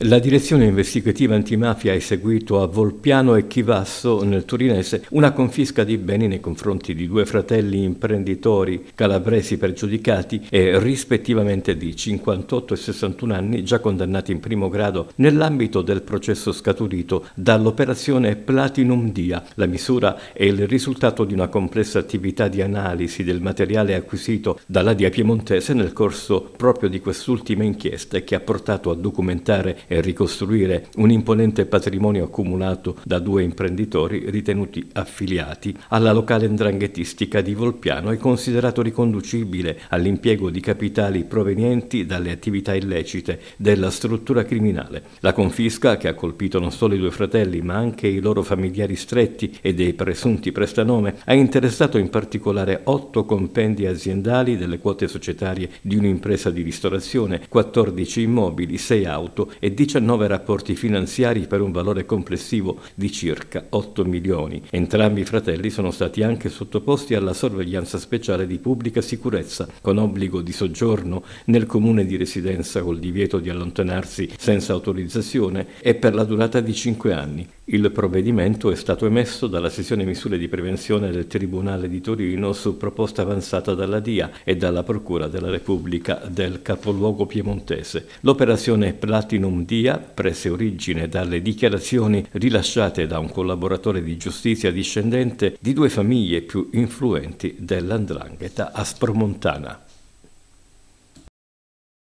La direzione investigativa antimafia ha eseguito a Volpiano e Chivasso, nel Turinese, una confisca di beni nei confronti di due fratelli imprenditori calabresi pregiudicati e rispettivamente di 58 e 61 anni già condannati in primo grado nell'ambito del processo scaturito dall'operazione Platinum Dia. La misura è il risultato di una complessa attività di analisi del materiale acquisito dalla DIA Piemontese nel corso proprio di quest'ultima inchiesta che ha portato a documentare e ricostruire un imponente patrimonio accumulato da due imprenditori ritenuti affiliati alla locale ndranghetistica di Volpiano e considerato riconducibile all'impiego di capitali provenienti dalle attività illecite della struttura criminale. La confisca, che ha colpito non solo i due fratelli ma anche i loro familiari stretti e dei presunti prestanome, ha interessato in particolare otto compendi aziendali delle quote societarie di un'impresa di ristorazione, 14 immobili, 6 auto e 19 rapporti finanziari per un valore complessivo di circa 8 milioni. Entrambi i fratelli sono stati anche sottoposti alla sorveglianza speciale di pubblica sicurezza, con obbligo di soggiorno nel comune di residenza col divieto di allontanarsi senza autorizzazione e per la durata di 5 anni. Il provvedimento è stato emesso dalla sessione misure di prevenzione del Tribunale di Torino su proposta avanzata dalla DIA e dalla Procura della Repubblica del capoluogo piemontese. L'operazione Platinum Gandia prese origine dalle dichiarazioni rilasciate da un collaboratore di giustizia discendente di due famiglie più influenti dell'Andrangheta aspromontana.